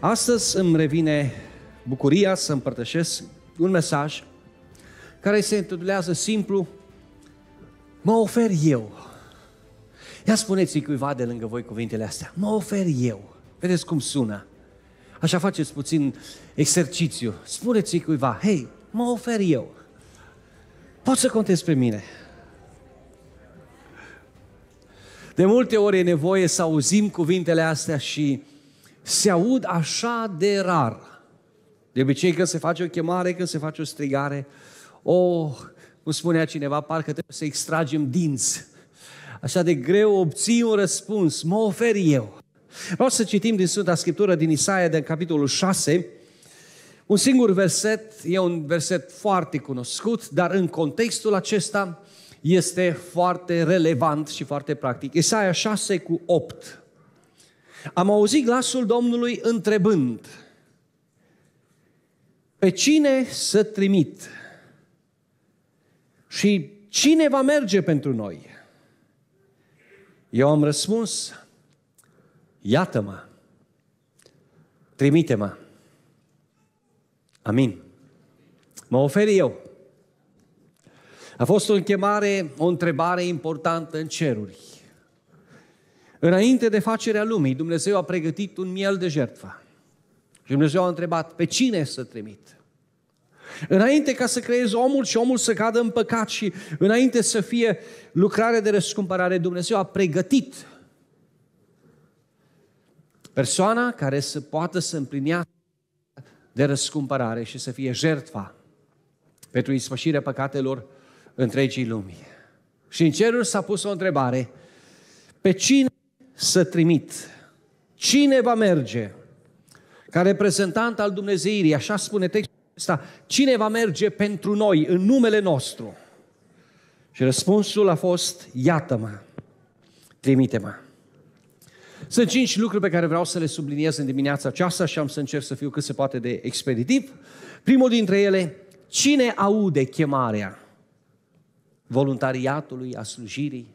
Astăzi îmi revine bucuria să împărtășesc un mesaj care se intitulează simplu Mă ofer eu. Ia spuneți-i cuiva de lângă voi cuvintele astea. Mă ofer eu. Vedeți cum sună. Așa faceți puțin exercițiu. Spuneți-i cuiva, hei, mă ofer eu. Pot să contez pe mine. De multe ori e nevoie să auzim cuvintele astea și se aud așa de rar. De obicei când se face o chemare, când se face o strigare, oh, cum spunea cineva, parcă trebuie să extragem dinți. Așa de greu obții un răspuns, mă ofer eu. Vreau să citim din Sfânta Scriptură, din Isaia, de capitolul 6, un singur verset, e un verset foarte cunoscut, dar în contextul acesta este foarte relevant și foarte practic. Isaia 6 cu 8. Am auzit glasul Domnului întrebând, pe cine să trimit? Și cine va merge pentru noi? Eu am răspuns, iată-mă, trimite-mă. Amin. Mă oferi eu. A fost o chemare, o întrebare importantă în ceruri. Înainte de facerea lumii, Dumnezeu a pregătit un miel de jertfă. Și Dumnezeu a întrebat, pe cine să trimit? Înainte ca să creezi omul și omul să cadă în păcat și înainte să fie lucrare de răscumpărare, Dumnezeu a pregătit persoana care să poată să împlinească de răscumpărare și să fie jertfa pentru ispășirea păcatelor întregii lumii. Și în cerul s-a pus o întrebare, pe cine să trimit. Cine va merge? Ca reprezentant al Dumnezeirii, așa spune textul ăsta, cine va merge pentru noi, în numele nostru? Și răspunsul a fost, iată-mă, trimite-mă. Sunt cinci lucruri pe care vreau să le subliniez în dimineața aceasta și am să încerc să fiu cât se poate de expeditiv. Primul dintre ele, cine aude chemarea voluntariatului, a slujirii?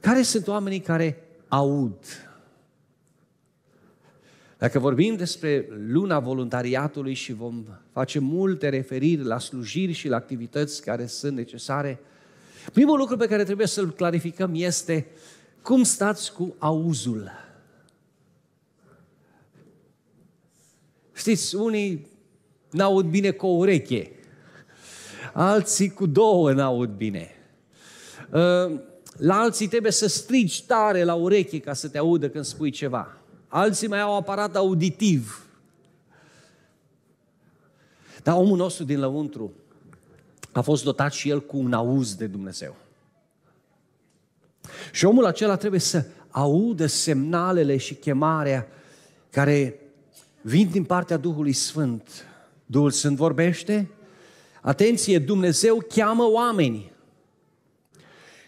Care sunt oamenii care aud. Dacă vorbim despre luna voluntariatului și vom face multe referiri la slujiri și la activități care sunt necesare, primul lucru pe care trebuie să-l clarificăm este cum stați cu auzul. Știți, unii n-aud bine cu o ureche, alții cu două n-aud bine. Uh, la alții trebuie să strigi tare la ureche ca să te audă când spui ceva. Alții mai au aparat auditiv. Dar omul nostru din lăuntru a fost dotat și el cu un auz de Dumnezeu. Și omul acela trebuie să audă semnalele și chemarea care vin din partea Duhului Sfânt. Duhul Sfânt vorbește? Atenție, Dumnezeu cheamă oamenii.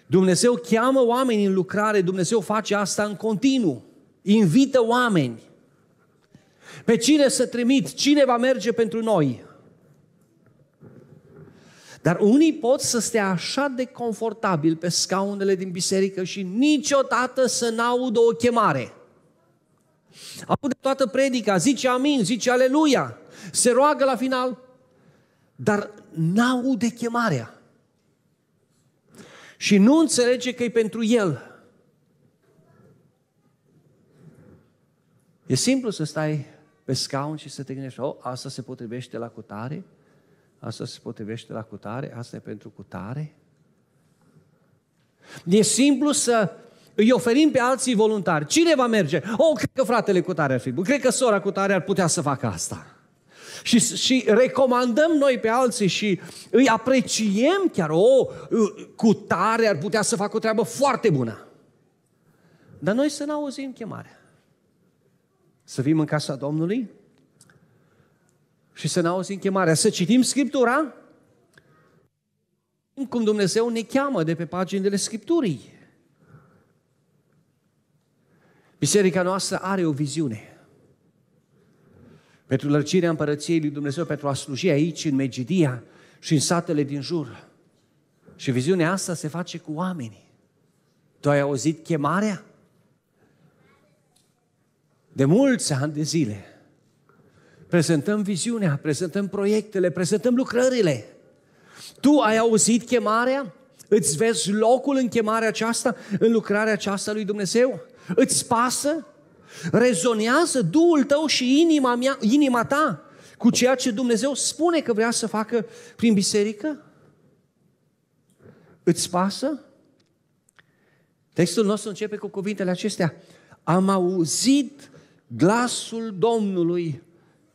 Dumnezeu cheamă oameni în lucrare, Dumnezeu face asta în continuu. Invită oameni. Pe cine să trimit? Cine va merge pentru noi? Dar unii pot să stea așa de confortabil pe scaunele din biserică și niciodată să n-audă o chemare. Aude toată predica, zice amin, zice aleluia, se roagă la final, dar n-aude chemarea și nu înțelege că e pentru el. E simplu să stai pe scaun și să te gândești, oh, asta se potrivește la cutare, asta se potrivește la cutare, asta e pentru cutare. E simplu să îi oferim pe alții voluntari. Cine va merge? Oh, cred că fratele cutare ar fi bun, cred că sora cutare ar putea să facă asta și, și recomandăm noi pe alții și îi apreciem chiar, o, oh, cu tare ar putea să facă o treabă foarte bună. Dar noi să ne auzim chemarea. Să vim în casa Domnului și să ne auzim chemarea. Să citim Scriptura cum Dumnezeu ne cheamă de pe paginile Scripturii. Biserica noastră are o viziune pentru lărgirea împărăției lui Dumnezeu, pentru a sluji aici, în Megidia și în satele din jur. Și viziunea asta se face cu oamenii. Tu ai auzit chemarea? De mulți ani de zile prezentăm viziunea, prezentăm proiectele, prezentăm lucrările. Tu ai auzit chemarea? Îți vezi locul în chemarea aceasta, în lucrarea aceasta lui Dumnezeu? Îți pasă? Rezonează Duhul tău și inima, mea, inima ta cu ceea ce Dumnezeu spune că vrea să facă prin biserică? Îți pasă? Textul nostru începe cu cuvintele acestea. Am auzit glasul Domnului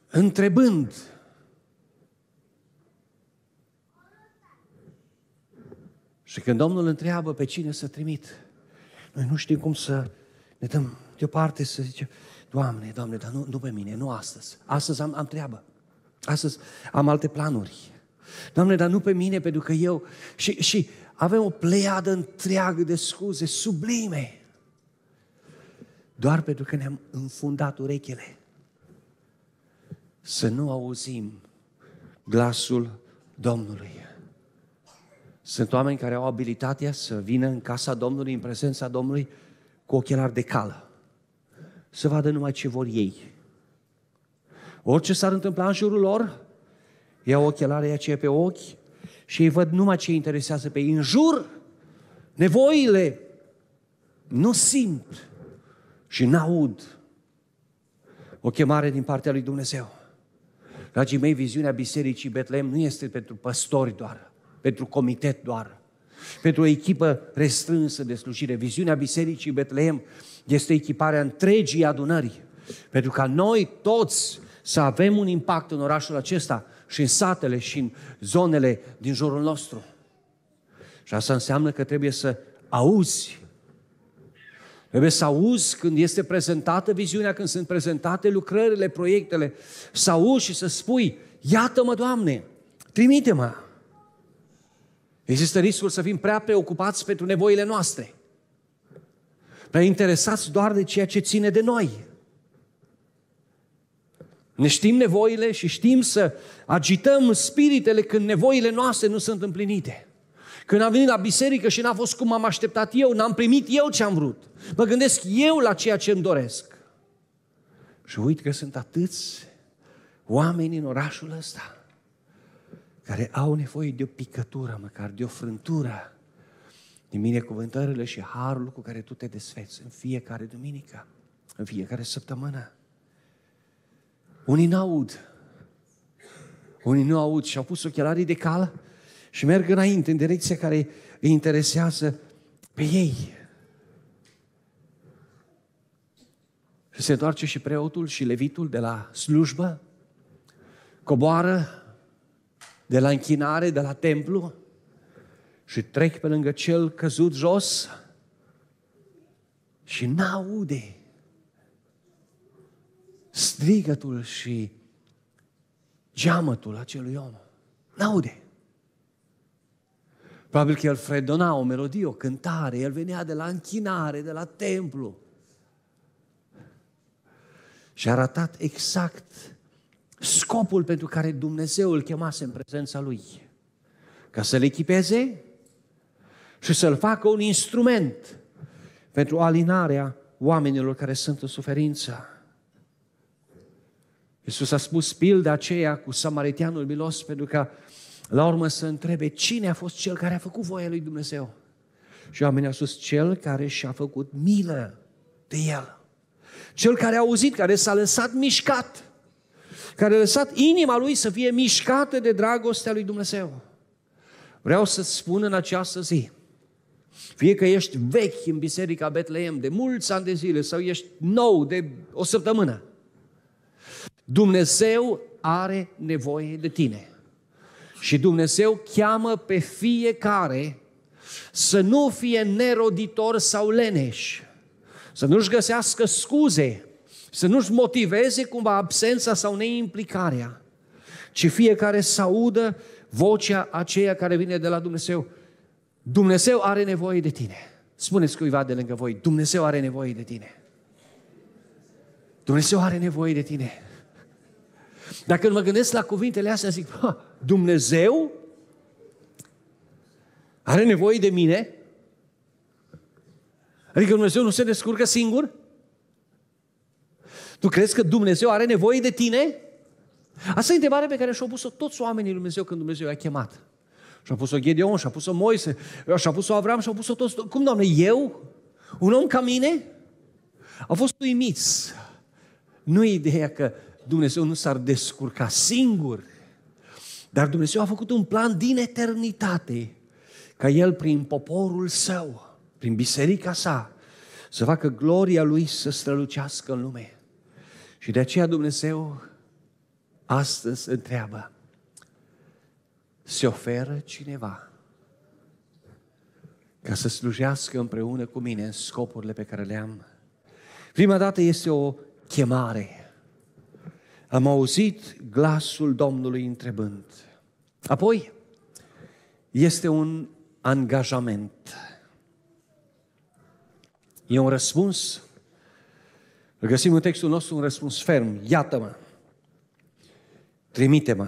întrebând. Și când Domnul întreabă pe cine să trimit, noi nu știm cum să ne dăm deoparte să zice, Doamne, Doamne, dar nu, nu pe mine, nu astăzi. Astăzi am, am treabă. Astăzi am alte planuri. Doamne, dar nu pe mine, pentru că eu... Și, și avem o pleiadă întreagă de scuze sublime. Doar pentru că ne-am înfundat urechile. Să nu auzim glasul Domnului. Sunt oameni care au abilitatea să vină în casa Domnului, în prezența Domnului, cu ochelari de cală să vadă numai ce vor ei. Orice s-ar întâmpla în jurul lor, iau ochelarea aceea pe ochi și ei văd numai ce interesează pe ei. În jur, nevoile nu simt și n-aud o chemare din partea lui Dumnezeu. Dragii mei, viziunea Bisericii Betlehem nu este pentru păstori doar, pentru comitet doar, pentru o echipă restrânsă de slujire. Viziunea Bisericii Betlehem este echiparea întregii adunări, pentru ca noi toți să avem un impact în orașul acesta și în satele și în zonele din jurul nostru. Și asta înseamnă că trebuie să auzi. Trebuie să auzi când este prezentată viziunea, când sunt prezentate lucrările, proiectele, să auzi și să spui, iată-mă, Doamne, trimite-mă. Există riscul să fim prea preocupați pentru nevoile noastre. Prea interesați doar de ceea ce ține de noi. Ne știm nevoile și știm să agităm spiritele când nevoile noastre nu sunt împlinite. Când am venit la biserică și n-a fost cum am așteptat eu, n-am primit eu ce am vrut. Mă gândesc eu la ceea ce îmi doresc. Și uit că sunt atâți oameni în orașul ăsta care au nevoie de o picătură, măcar de o frântură din binecuvântările și harul cu care tu te desfeți în fiecare duminică, în fiecare săptămână. Unii n-aud, unii nu aud și au pus ochelarii de cal și merg înainte, în direcția care îi interesează pe ei. Și se întoarce și preotul și levitul de la slujbă, coboară de la închinare, de la templu și trec pe lângă cel căzut jos și n-aude strigătul și geamătul acelui om. N-aude. Probabil că el fredona o melodie, o cântare, el venea de la închinare, de la templu. Și a ratat exact scopul pentru care Dumnezeu îl chemase în prezența lui. Ca să-l echipeze și să-l facă un instrument pentru alinarea oamenilor care sunt în suferință. Iisus a spus pilda aceea cu samaritianul milos pentru că la urmă să întrebe cine a fost cel care a făcut voia lui Dumnezeu. Și oamenii au spus cel care și-a făcut milă de el. Cel care a auzit, care s-a lăsat mișcat care a lăsat inima lui să fie mișcată de dragostea lui Dumnezeu. Vreau să spun în această zi, fie că ești vechi în Biserica Betleem de mulți ani de zile sau ești nou de o săptămână, Dumnezeu are nevoie de tine. Și Dumnezeu cheamă pe fiecare să nu fie neroditor sau leneș, să nu-și găsească scuze să nu-și motiveze cumva absența sau neimplicarea, ci fiecare să audă vocea aceea care vine de la Dumnezeu. Dumnezeu are nevoie de tine. Spuneți cuiva de lângă voi, Dumnezeu are nevoie de tine. Dumnezeu are nevoie de tine. Dacă mă gândesc la cuvintele astea, zic, Dumnezeu are nevoie de mine? Adică Dumnezeu nu se descurcă singur? Tu crezi că Dumnezeu are nevoie de tine? Asta e întrebarea pe care și-au pus-o toți oamenii lui Dumnezeu când Dumnezeu i-a chemat. Și-a pus-o Gedeon, și-a pus-o Moise, și-a pus-o Avram, și-a pus-o toți. Cum, Doamne, eu? Un om ca mine? Au fost uimiți. Nu e ideea că Dumnezeu nu s-ar descurca singur, dar Dumnezeu a făcut un plan din eternitate ca El prin poporul Său, prin biserica sa, să facă gloria Lui să strălucească în lume. Și de aceea Dumnezeu astăzi întreabă, se oferă cineva ca să slujească împreună cu mine în scopurile pe care le am. Prima dată este o chemare. Am auzit glasul Domnului întrebând. Apoi, este un angajament. E un răspuns Găsim în textul nostru un răspuns ferm. Iată-mă! Trimite-mă!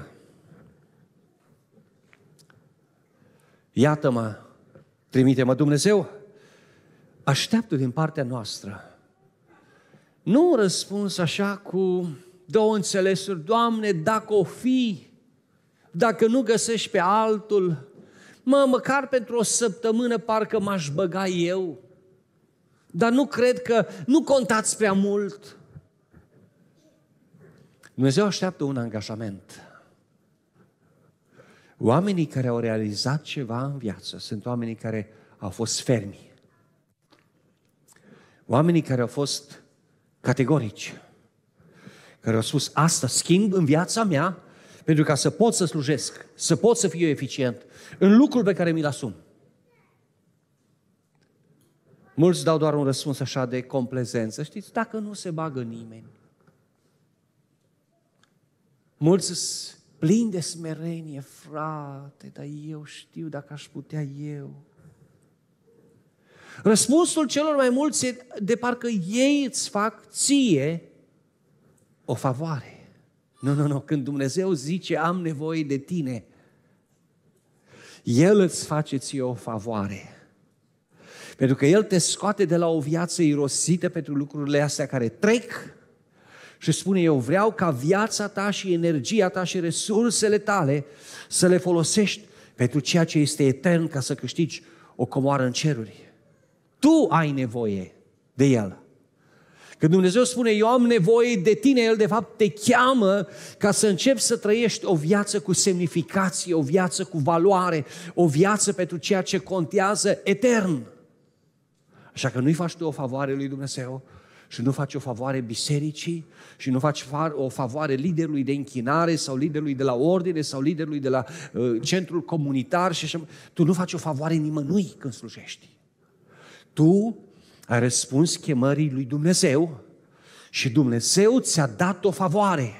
Iată-mă! Trimite-mă! Dumnezeu așteaptă din partea noastră nu un răspuns așa cu două înțelesuri. Doamne, dacă o fi, dacă nu găsești pe altul, mă, măcar pentru o săptămână parcă m-aș băga eu. Dar nu cred că nu contați prea mult. Dumnezeu așteaptă un angajament. Oamenii care au realizat ceva în viață sunt oamenii care au fost fermi. Oamenii care au fost categorici. Care au spus, asta schimb în viața mea pentru ca să pot să slujesc, să pot să fiu eficient în lucrul pe care mi-l asum. Mulți dau doar un răspuns așa de complezență. Știți, dacă nu se bagă nimeni. Mulți plini de smerenie, frate, dar eu știu dacă aș putea eu. Răspunsul celor mai mulți e de parcă ei îți fac ție o favoare. Nu, nu, nu, când Dumnezeu zice am nevoie de tine, El îți face ție o favoare. Pentru că El te scoate de la o viață irosită pentru lucrurile astea care trec și spune, eu vreau ca viața ta și energia ta și resursele tale să le folosești pentru ceea ce este etern ca să câștigi o comoară în ceruri. Tu ai nevoie de El. Când Dumnezeu spune, eu am nevoie de tine, El de fapt te cheamă ca să începi să trăiești o viață cu semnificație, o viață cu valoare, o viață pentru ceea ce contează etern. Așa că nu-i faci tu o favoare lui Dumnezeu și nu faci o favoare bisericii și nu faci o favoare liderului de închinare sau liderului de la ordine sau liderului de la uh, centrul comunitar și așa. Tu nu faci o favoare nimănui când slujești. Tu ai răspuns chemării lui Dumnezeu și Dumnezeu ți-a dat o favoare.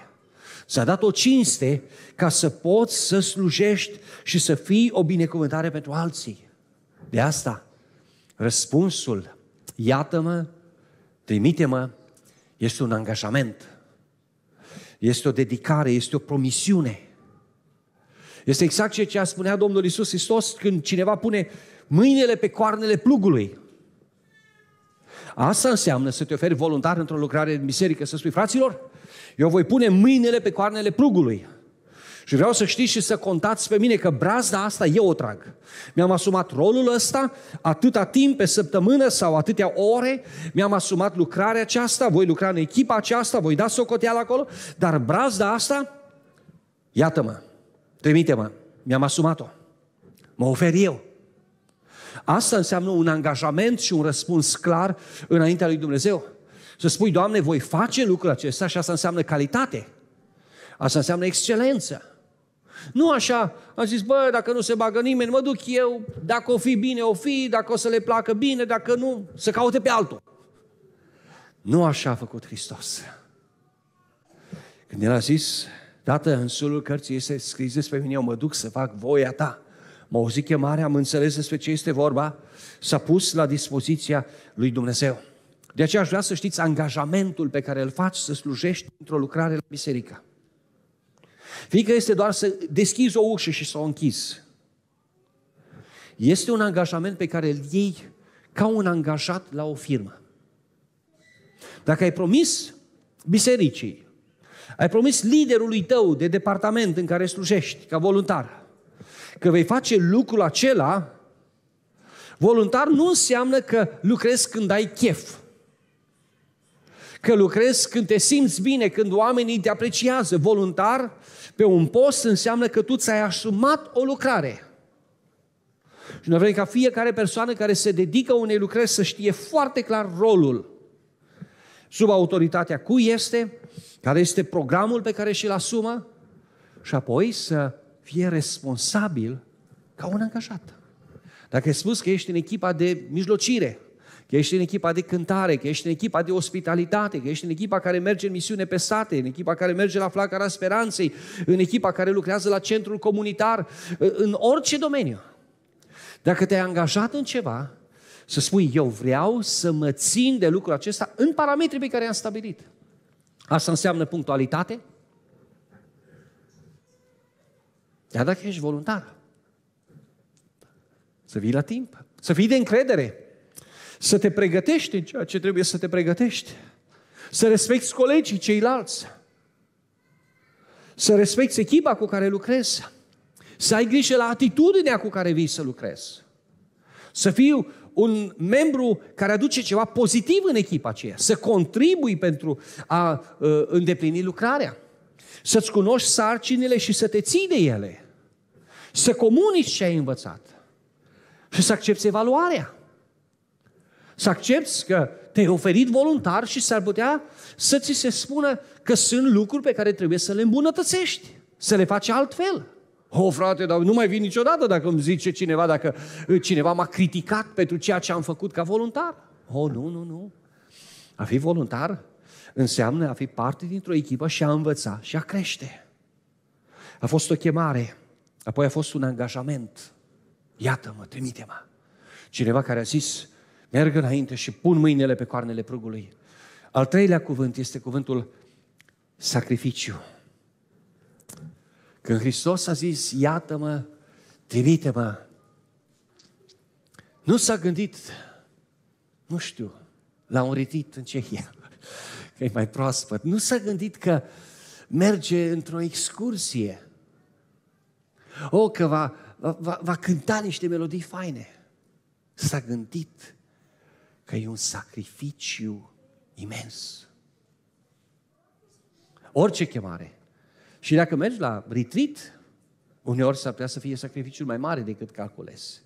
Ți-a dat o cinste ca să poți să slujești și să fii o binecuvântare pentru alții. De asta Răspunsul, iată-mă, trimite-mă, este un angajament, este o dedicare, este o promisiune. Este exact ceea ce a spunea Domnul Isus Hristos când cineva pune mâinile pe coarnele plugului. Asta înseamnă să te oferi voluntar într-o lucrare în biserică, să spui, fraților, eu voi pune mâinile pe coarnele plugului. Și vreau să știți și să contați pe mine că brazda asta eu o trag. Mi-am asumat rolul ăsta atâta timp pe săptămână sau atâtea ore, mi-am asumat lucrarea aceasta, voi lucra în echipa aceasta, voi da socoteală acolo, dar brazda asta, iată-mă, trimite-mă, mi-am asumat-o, mă ofer eu. Asta înseamnă un angajament și un răspuns clar înaintea lui Dumnezeu. Să spui, Doamne, voi face lucrul acesta și asta înseamnă calitate. Asta înseamnă excelență. Nu așa. Am zis, bă, dacă nu se bagă nimeni, mă duc eu, dacă o fi bine, o fi, dacă o să le placă bine, dacă nu, să caute pe altul. Nu așa a făcut Hristos. Când El a zis, Tată, în sulul cărții este scris despre mine, eu mă duc să fac voia ta. Mă auzit chemarea, am înțeles despre ce este vorba, s-a pus la dispoziția lui Dumnezeu. De aceea aș vrea să știți angajamentul pe care îl faci să slujești într-o lucrare la biserică. Fiindcă este doar să deschizi o ușă și să o închizi. Este un angajament pe care îl iei ca un angajat la o firmă. Dacă ai promis bisericii, ai promis liderului tău de departament în care slujești ca voluntar, că vei face lucrul acela, voluntar nu înseamnă că lucrezi când ai chef că lucrezi când te simți bine, când oamenii te apreciază. Voluntar pe un post înseamnă că tu ți-ai asumat o lucrare. Și noi vrem ca fiecare persoană care se dedică unei lucrări să știe foarte clar rolul sub autoritatea cui este, care este programul pe care și-l asumă și apoi să fie responsabil ca un angajat. Dacă ai spus că ești în echipa de mijlocire, că ești în echipa de cântare, că ești în echipa de ospitalitate, că ești în echipa care merge în misiune pe sate, în echipa care merge la flacăra speranței, în echipa care lucrează la centrul comunitar, în orice domeniu. Dacă te-ai angajat în ceva, să spui, eu vreau să mă țin de lucrul acesta în parametrii pe care i-am stabilit. Asta înseamnă punctualitate. Dar dacă ești voluntar, să vii la timp, să fii de încredere, să te pregătești în ceea ce trebuie să te pregătești. Să respecti colegii ceilalți. Să respecti echipa cu care lucrezi. Să ai grijă la atitudinea cu care vii să lucrezi. Să fiu un membru care aduce ceva pozitiv în echipa aceea, să contribui pentru a uh, îndeplini lucrarea, să-ți cunoști sarcinile și să te ții de ele, să comunici ce ai învățat și să accepti evaluarea să accepti că te-ai oferit voluntar și s-ar putea să ți se spună că sunt lucruri pe care trebuie să le îmbunătățești, să le faci altfel. O, oh, frate, dar nu mai vin niciodată dacă îmi zice cineva, dacă uh, cineva m-a criticat pentru ceea ce am făcut ca voluntar. O, oh, nu, nu, nu. A fi voluntar înseamnă a fi parte dintr-o echipă și a învăța și a crește. A fost o chemare, apoi a fost un angajament. Iată-mă, trimite-mă. Cineva care a zis, Merg înainte și pun mâinile pe coarnele prugului. Al treilea cuvânt este cuvântul sacrificiu. Când Hristos a zis, iată-mă, trimite-mă, nu s-a gândit, nu știu, la un ritit în Cehia, că e mai proaspăt. Nu s-a gândit că merge într-o excursie. O, oh, că va, va, va cânta niște melodii faine. S-a gândit că e un sacrificiu imens. Orice chemare. Și dacă mergi la retreat, uneori s-ar putea să fie sacrificiul mai mare decât calcules.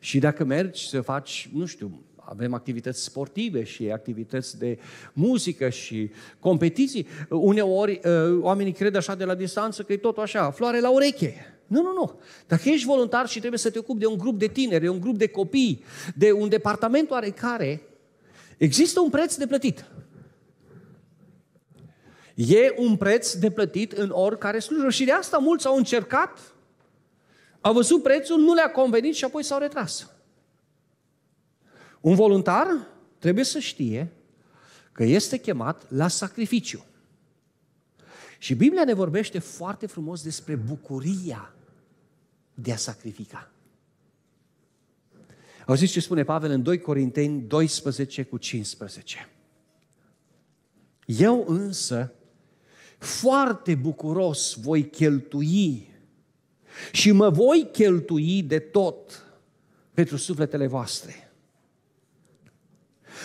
Și dacă mergi să faci, nu știu, avem activități sportive și activități de muzică și competiții. Uneori uh, oamenii cred așa de la distanță că e tot așa, floare la ureche. Nu, nu, nu. Dacă ești voluntar și trebuie să te ocupi de un grup de tineri, de un grup de copii, de un departament oarecare, există un preț de plătit. E un preț de plătit în oricare slujbă. Și de asta mulți au încercat, au văzut prețul, nu le-a convenit și apoi s-au retras. Un voluntar trebuie să știe că este chemat la sacrificiu. Și Biblia ne vorbește foarte frumos despre bucuria de a sacrifica. Auziți ce spune Pavel în 2 Corinteni 12 cu 15. Eu însă, foarte bucuros voi cheltui și mă voi cheltui de tot pentru sufletele voastre.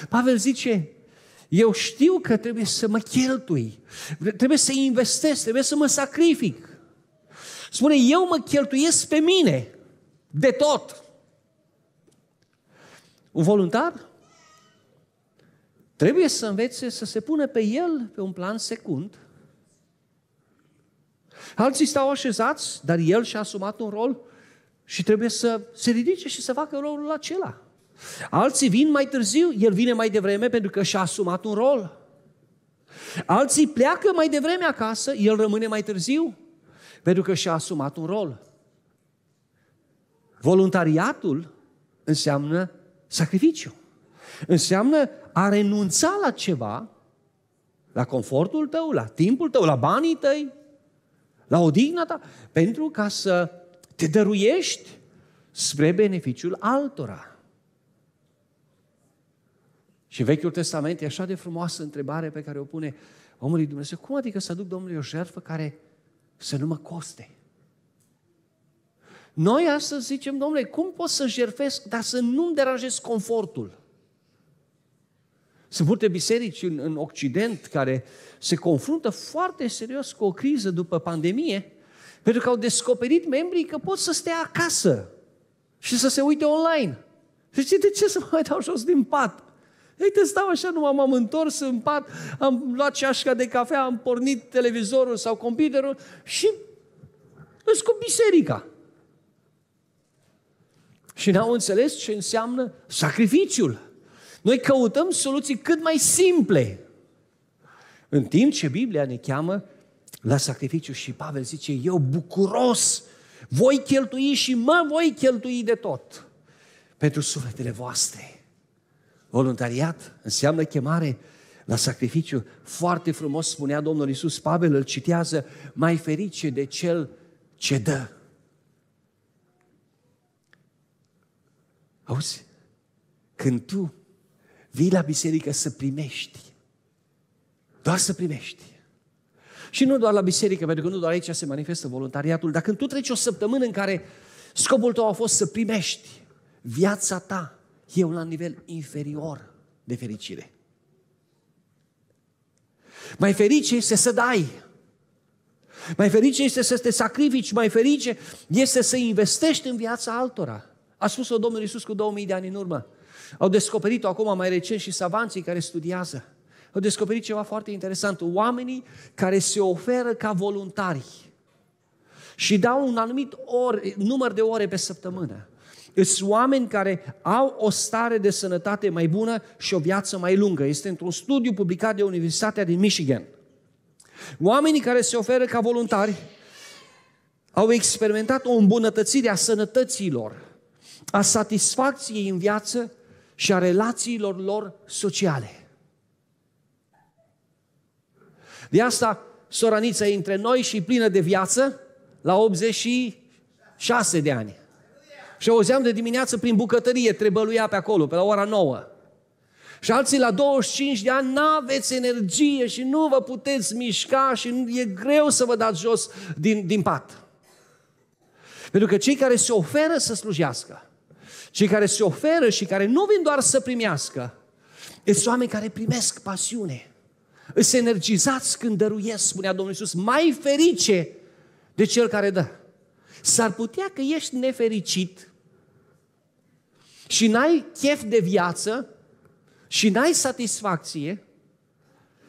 Pavel zice, eu știu că trebuie să mă cheltui, trebuie să investesc, trebuie să mă sacrific. Spune, eu mă cheltuiesc pe mine, de tot. Un voluntar trebuie să învețe să se pună pe el pe un plan secund. Alții stau așezați, dar el și-a asumat un rol și trebuie să se ridice și să facă rolul acela. Alții vin mai târziu, el vine mai devreme pentru că și-a asumat un rol. Alții pleacă mai devreme acasă, el rămâne mai târziu. Pentru că și-a asumat un rol. Voluntariatul înseamnă sacrificiu. Înseamnă a renunța la ceva, la confortul tău, la timpul tău, la banii tăi, la odihna ta, pentru ca să te dăruiești spre beneficiul altora. Și Vechiul Testament e așa de frumoasă întrebare pe care o pune omului Dumnezeu. Cum adică să aduc Domnului o jertfă care să nu mă coste. Noi astăzi zicem, domnule, cum pot să jerfesc, dar să nu-mi deranjez confortul? Sunt multe biserici în, în Occident care se confruntă foarte serios cu o criză după pandemie, pentru că au descoperit membrii că pot să stea acasă și să se uite online. Și zice, de ce să mă mai dau jos din pat? Uite, stau așa, nu m-am întors în pat, am luat ceașca de cafea, am pornit televizorul sau computerul și îți cu biserica. Și n-au înțeles ce înseamnă sacrificiul. Noi căutăm soluții cât mai simple. În timp ce Biblia ne cheamă la sacrificiu și Pavel zice, eu bucuros voi cheltui și mă voi cheltui de tot pentru sufletele voastre. Voluntariat înseamnă chemare la sacrificiu. Foarte frumos spunea Domnul Iisus, Pavel îl citează, mai ferice de cel ce dă. Auzi? Când tu vii la biserică să primești, doar să primești, și nu doar la biserică, pentru că nu doar aici se manifestă voluntariatul, dar când tu treci o săptămână în care scopul tău a fost să primești viața ta, e un la nivel inferior de fericire. Mai ferice este să dai. Mai ferice este să te sacrifici, mai ferice este să investești în viața altora. A spus-o Domnul Iisus cu 2000 de ani în urmă. Au descoperit-o acum mai recent și savanții care studiază. Au descoperit ceva foarte interesant. Oamenii care se oferă ca voluntari și dau un anumit ori, număr de ore pe săptămână. Sunt oameni care au o stare de sănătate mai bună și o viață mai lungă. Este într-un studiu publicat de Universitatea din Michigan. Oamenii care se oferă ca voluntari au experimentat o îmbunătățire a sănătăților, a satisfacției în viață și a relațiilor lor sociale. De asta, Soranița e între noi și plină de viață la 86 de ani și auzeam de dimineață prin bucătărie, trebăluia pe acolo, pe la ora 9. Și alții la 25 de ani n-aveți energie și nu vă puteți mișca și e greu să vă dați jos din, din pat. Pentru că cei care se oferă să slujească, cei care se oferă și care nu vin doar să primească, sunt oameni care primesc pasiune. Îți energizați când dăruiesc, spunea Domnul Iisus, mai ferice de cel care dă. S-ar putea că ești nefericit și n-ai chef de viață și n-ai satisfacție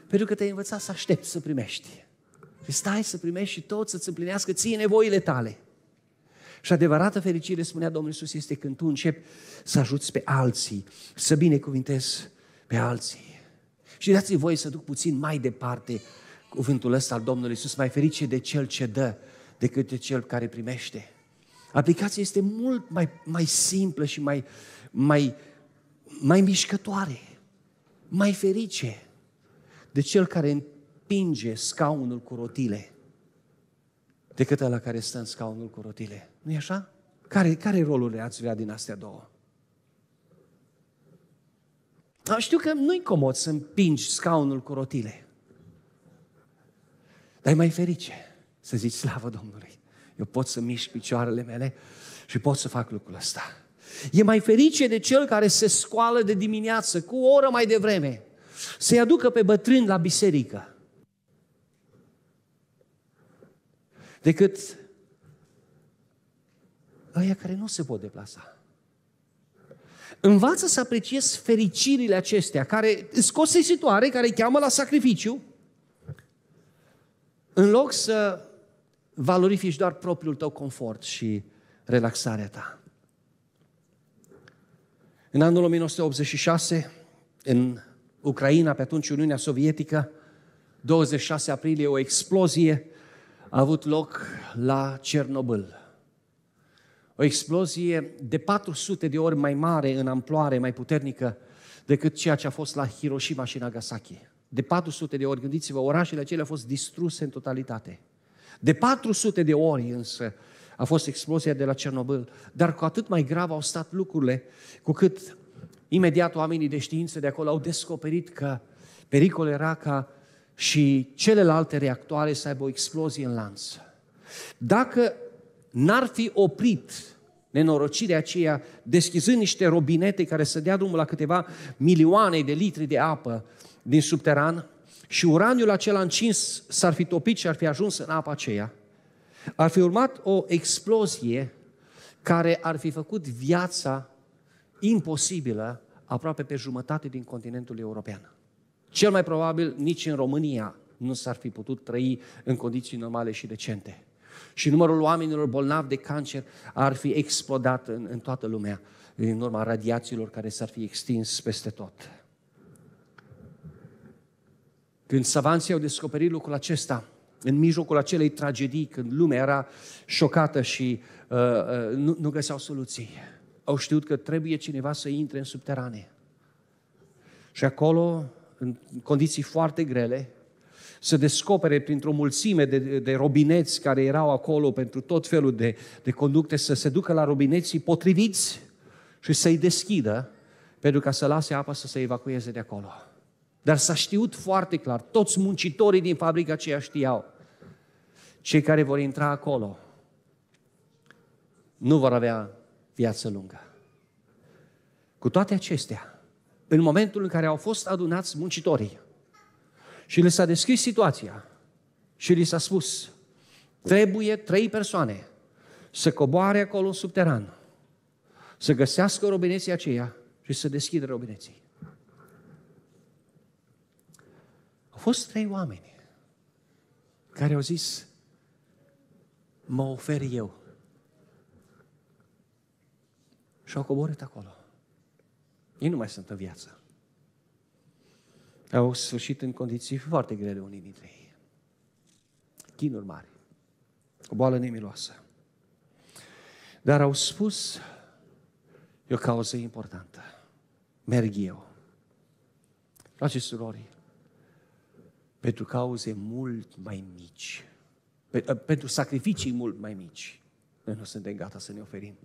pentru că te-ai învățat să aștepți să primești. Și stai să primești și tot să-ți împlinească ție nevoile tale. Și adevărată fericire, spunea Domnul Iisus, este când tu începi să ajuți pe alții, să binecuvintezi pe alții. Și dați-mi voie să duc puțin mai departe cuvântul ăsta al Domnului Iisus, mai ferice de cel ce dă decât de cel care primește. Aplicația este mult mai, mai simplă și mai, mai, mai mișcătoare, mai ferice de cel care împinge scaunul cu rotile decât la care stă în scaunul cu rotile. nu e așa? Care, care rolul ați vrea din astea două? Știu că nu-i comod să împingi scaunul cu rotile. Dar e mai ferice să zici slavă Domnului. Eu pot să mișc picioarele mele și pot să fac lucrul ăsta. E mai ferice de cel care se scoală de dimineață, cu o oră mai devreme, să-i aducă pe bătrân la biserică. Decât ăia care nu se pot deplasa. Învață să apreciezi fericirile acestea, care situare, care îi cheamă la sacrificiu, în loc să valorifici doar propriul tău confort și relaxarea ta. În anul 1986, în Ucraina, pe atunci Uniunea Sovietică, 26 aprilie, o explozie a avut loc la Cernobâl. O explozie de 400 de ori mai mare în amploare, mai puternică decât ceea ce a fost la Hiroshima și Nagasaki. De 400 de ori, gândiți-vă, orașele acelea au fost distruse în totalitate. De 400 de ori însă a fost explozia de la Cernobâl, dar cu atât mai grav au stat lucrurile, cu cât imediat oamenii de știință de acolo au descoperit că pericolul era ca și celelalte reactoare să aibă o explozie în lanț. Dacă n-ar fi oprit nenorocirea aceea, deschizând niște robinete care să dea drumul la câteva milioane de litri de apă din subteran, și uraniul acela încins s-ar fi topit și ar fi ajuns în apa aceea, ar fi urmat o explozie care ar fi făcut viața imposibilă aproape pe jumătate din continentul european. Cel mai probabil nici în România nu s-ar fi putut trăi în condiții normale și decente. Și numărul oamenilor bolnavi de cancer ar fi explodat în, în toată lumea, din urma radiațiilor care s-ar fi extins peste tot. Când savanții au descoperit lucrul acesta, în mijlocul acelei tragedii, când lumea era șocată și uh, uh, nu, nu găseau soluții, au știut că trebuie cineva să intre în subterane. Și acolo, în condiții foarte grele, să descopere printr-o mulțime de, de robineți care erau acolo pentru tot felul de, de conducte, să se ducă la robineții potriviți și să-i deschidă pentru ca să lase apa să se evacueze de acolo. Dar s-a știut foarte clar, toți muncitorii din fabrica aceea știau, cei care vor intra acolo nu vor avea viață lungă. Cu toate acestea, în momentul în care au fost adunați muncitorii și le s-a deschis situația și li s-a spus, trebuie trei persoane să coboare acolo în subteran, să găsească robineții aceia și să deschidă robineții. Au fost trei oameni care au zis, mă ofer eu. Și au coborât acolo. Ei nu mai sunt în viață. Au sfârșit în condiții foarte grele unii dintre ei. Chinuri mari. O boală nemiloasă. Dar au spus, e o cauză importantă. Merg eu. Frații surorii, surori, pentru cauze mult mai mici, ă, pentru sacrificii mult mai mici, noi nu suntem gata să ne oferim.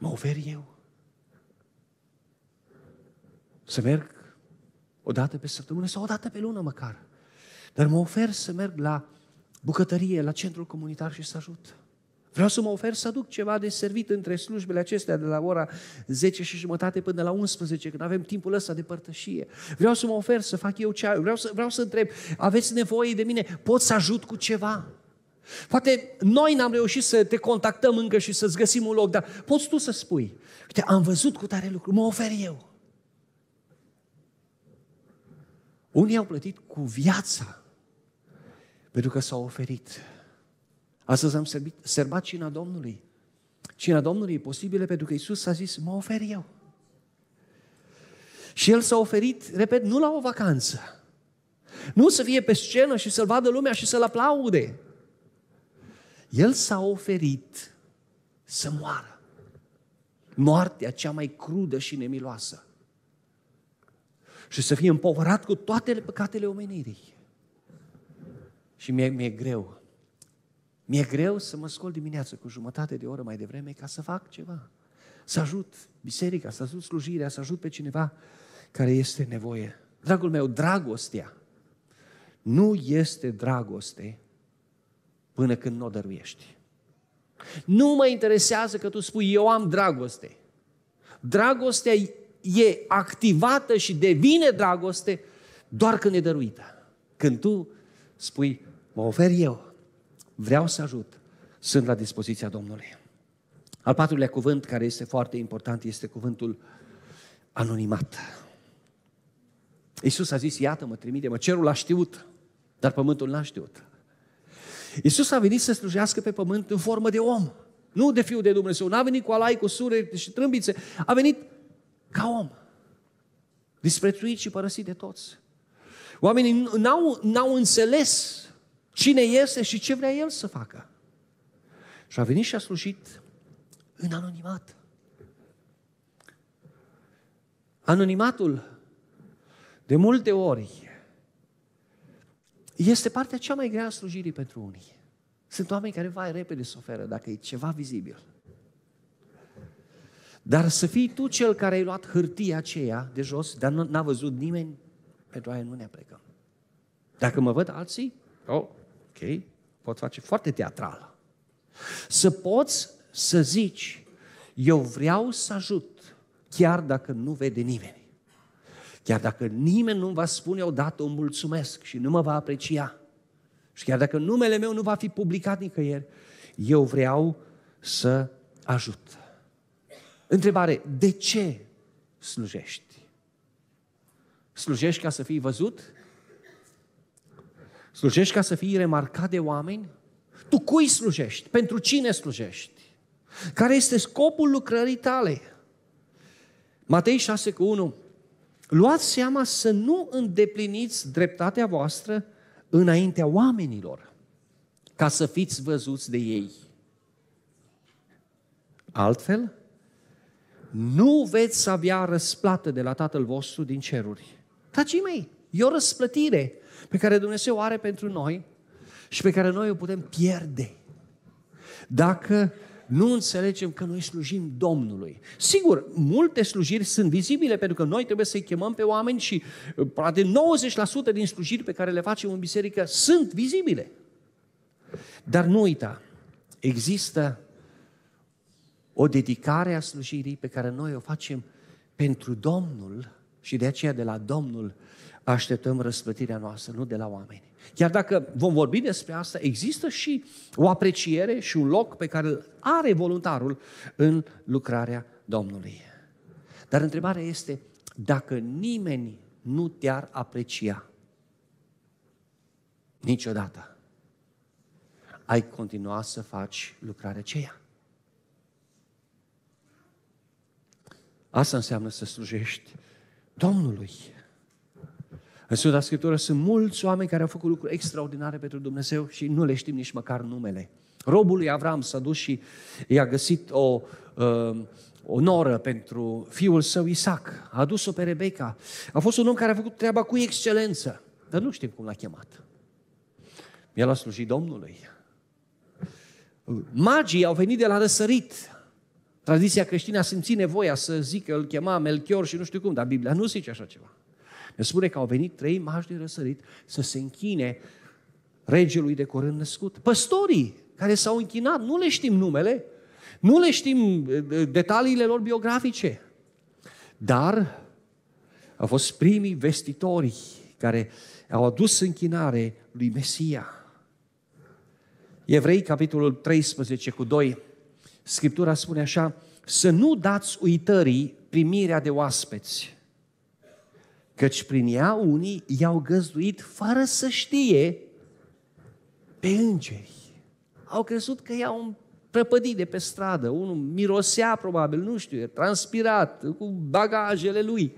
Mă ofer eu. Să merg o dată pe săptămână sau o dată pe lună măcar. Dar mă ofer să merg la bucătărie, la centrul comunitar și să ajut. Vreau să mă ofer să aduc ceva de servit între slujbele acestea de la ora 10 și jumătate până la 11, când avem timpul ăsta de părtășie. Vreau să mă ofer să fac eu ceaiul. Vreau să, vreau să întreb, aveți nevoie de mine? Pot să ajut cu ceva? Poate noi n-am reușit să te contactăm încă și să-ți găsim un loc, dar poți tu să spui, uite, am văzut cu tare lucru, mă ofer eu. Unii au plătit cu viața pentru că s-au oferit. Astăzi am servit, serbat cina Domnului. Cina Domnului e posibilă pentru că Isus a zis, mă ofer eu. Și El s-a oferit, repet, nu la o vacanță. Nu să fie pe scenă și să-L vadă lumea și să-L aplaude. El s-a oferit să moară. Moartea cea mai crudă și nemiloasă. Și să fie împovărat cu toate păcatele omenirii. Și mi-e, mi-e greu mi-e greu să mă scol dimineață cu jumătate de oră mai devreme ca să fac ceva. Să ajut biserica, să ajut slujirea, să ajut pe cineva care este nevoie. Dragul meu, dragostea nu este dragoste până când nu o dăruiești. Nu mă interesează că tu spui, eu am dragoste. Dragostea e activată și devine dragoste doar când e dăruită. Când tu spui, mă ofer eu vreau să ajut, sunt la dispoziția Domnului. Al patrulea cuvânt care este foarte important este cuvântul anonimat. Iisus a zis, iată mă, trimite-mă, cerul a știut, dar pământul n-a știut. Iisus a venit să slujească pe pământ în formă de om, nu de Fiul de Dumnezeu. N-a venit cu alai, cu sure și trâmbițe, a venit ca om, disprețuit și părăsit de toți. Oamenii n-au, n-au înțeles cine este și ce vrea el să facă. Și a venit și a slujit în anonimat. Anonimatul, de multe ori, este partea cea mai grea a slujirii pentru unii. Sunt oameni care vai repede să oferă dacă e ceva vizibil. Dar să fii tu cel care ai luat hârtia aceea de jos, dar n-a văzut nimeni, pentru aia nu ne plecăm. Dacă mă văd alții, oh, ok? Poți face foarte teatrală. Să poți să zici, eu vreau să ajut, chiar dacă nu vede nimeni. Chiar dacă nimeni nu va spune odată o mulțumesc și nu mă va aprecia. Și chiar dacă numele meu nu va fi publicat nicăieri, eu vreau să ajut. Întrebare, de ce slujești? Slujești ca să fii văzut? Slujești ca să fii remarcat de oameni? Tu cui slujești? Pentru cine slujești? Care este scopul lucrării tale? Matei 6 cu 1. Luați seama să nu îndepliniți dreptatea voastră înaintea oamenilor, ca să fiți văzuți de ei. Altfel, nu veți avea răsplată de la Tatăl vostru din ceruri. Dragii mei, e o răsplătire pe care Dumnezeu o are pentru noi și pe care noi o putem pierde dacă nu înțelegem că noi slujim Domnului. Sigur, multe slujiri sunt vizibile pentru că noi trebuie să-i chemăm pe oameni și uh, poate 90% din slujiri pe care le facem în biserică sunt vizibile. Dar nu uita, există o dedicare a slujirii pe care noi o facem pentru Domnul și de aceea de la Domnul așteptăm răsplătirea noastră, nu de la oameni. Chiar dacă vom vorbi despre asta, există și o apreciere și un loc pe care îl are voluntarul în lucrarea Domnului. Dar întrebarea este, dacă nimeni nu te-ar aprecia, niciodată, ai continua să faci lucrarea aceea. Asta înseamnă să slujești Domnului. În Sfânta Scriptură sunt mulți oameni care au făcut lucruri extraordinare pentru Dumnezeu și nu le știm nici măcar numele. Robul lui Avram s-a dus și i-a găsit o, uh, o noră pentru fiul său Isaac. A dus-o pe Rebecca. A fost un om care a făcut treaba cu excelență. Dar nu știm cum l-a chemat. El a slujit Domnului. Magii au venit de la răsărit. Tradiția creștină a simțit nevoia să zică îl chema Melchior și nu știu cum, dar Biblia nu zice așa ceva spune că au venit trei mași de răsărit să se închine regelui de curând născut. Păstorii care s-au închinat, nu le știm numele, nu le știm detaliile lor biografice, dar au fost primii vestitori care au adus închinare lui Mesia. Evrei, capitolul 13 cu 2, Scriptura spune așa, să nu dați uitării primirea de oaspeți, căci prin ea unii i-au găzduit fără să știe pe îngeri. Au crezut că i-au un prăpădit de pe stradă, unul mirosea probabil, nu știu, transpirat, cu bagajele lui.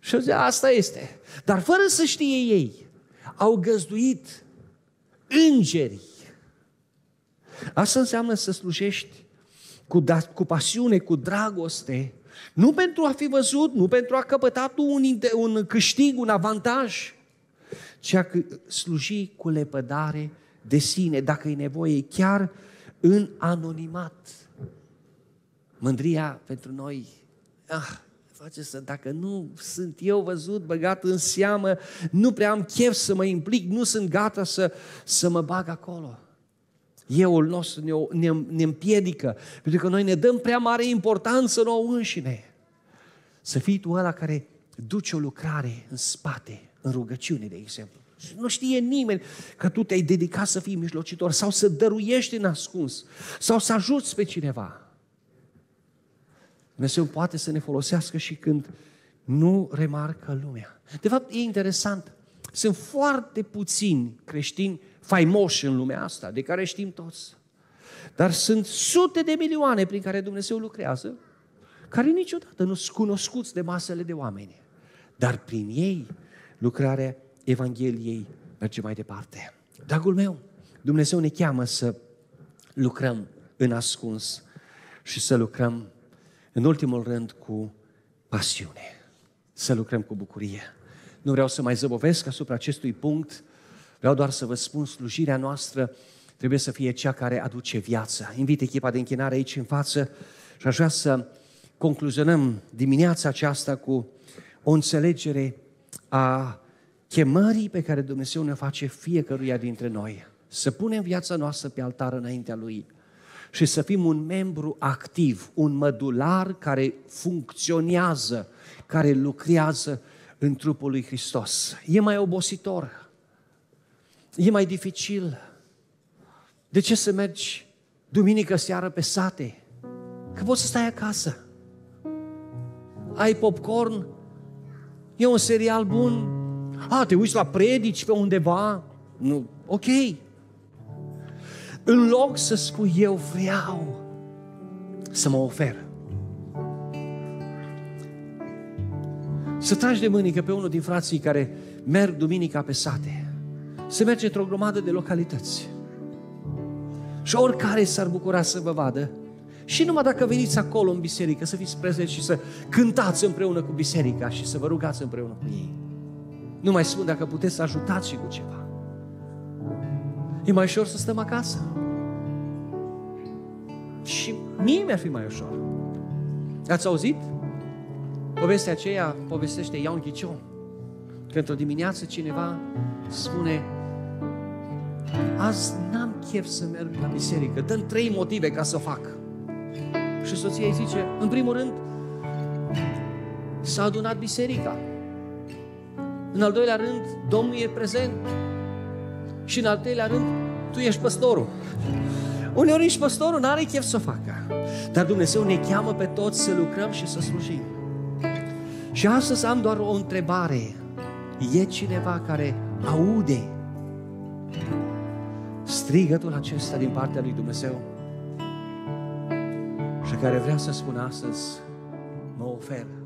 Și au zis, asta este. Dar fără să știe ei, au găzduit îngerii. Asta înseamnă să slujești cu, da- cu pasiune, cu dragoste, nu pentru a fi văzut, nu pentru a căpăta tu un, un câștig, un avantaj, ci a sluji cu lepădare de sine, dacă e nevoie, chiar în anonimat. Mândria pentru noi, ah, face să, dacă nu sunt eu văzut, băgat în seamă, nu prea am chef să mă implic, nu sunt gata să, să mă bag acolo euul nostru ne, ne, ne împiedică, pentru că noi ne dăm prea mare importanță nouă înșine. Să fii tu ăla care duce o lucrare în spate, în rugăciune, de exemplu. Nu știe nimeni că tu te-ai dedicat să fii mijlocitor sau să dăruiești în ascuns sau să ajuți pe cineva. Dumnezeu poate să ne folosească și când nu remarcă lumea. De fapt, e interesant. Sunt foarte puțini creștini faimoși în lumea asta, de care știm toți. Dar sunt sute de milioane prin care Dumnezeu lucrează, care niciodată nu sunt cunoscuți de masele de oameni. Dar prin ei, lucrarea Evangheliei merge mai departe. Dragul meu, Dumnezeu ne cheamă să lucrăm în ascuns și să lucrăm, în ultimul rând, cu pasiune. Să lucrăm cu bucurie. Nu vreau să mai zăbovesc asupra acestui punct, Vreau doar să vă spun, slujirea noastră trebuie să fie cea care aduce viață. Invit echipa de închinare aici în față și aș vrea să concluzionăm dimineața aceasta cu o înțelegere a chemării pe care Dumnezeu ne face fiecăruia dintre noi. Să punem viața noastră pe altar înaintea Lui și să fim un membru activ, un mădular care funcționează, care lucrează în trupul lui Hristos. E mai obositor, e mai dificil. De ce să mergi duminică seară pe sate? Că poți să stai acasă. Ai popcorn, e un serial bun, a, te uiți la predici pe undeva, nu, ok. În loc să spui eu vreau să mă ofer. Să tragi de mânică pe unul din frații care merg duminica pe sate se merge într-o grămadă de localități. Și oricare s-ar bucura să vă vadă, și numai dacă veniți acolo în biserică, să fiți prezenți și să cântați împreună cu biserica și să vă rugați împreună cu ei. Nu mai spun dacă puteți să ajutați și cu ceva. E mai ușor să stăm acasă. Și mie mi-ar fi mai ușor. Ați auzit? Povestea aceea povestește Ion Ghicion. Că într-o dimineață cineva spune Azi n-am chef să merg la biserică. Dă-mi trei motive ca să o fac. Și soția îi zice, în primul rând, s-a adunat biserica. În al doilea rând, Domnul e prezent. Și în al treilea rând, tu ești păstorul. Uneori nici păstorul n-are chef să o facă. Dar Dumnezeu ne cheamă pe toți să lucrăm și să slujim. Și astăzi am doar o întrebare. E cineva care aude strigătul acesta din partea lui Dumnezeu și care vrea să spună astăzi, mă ofer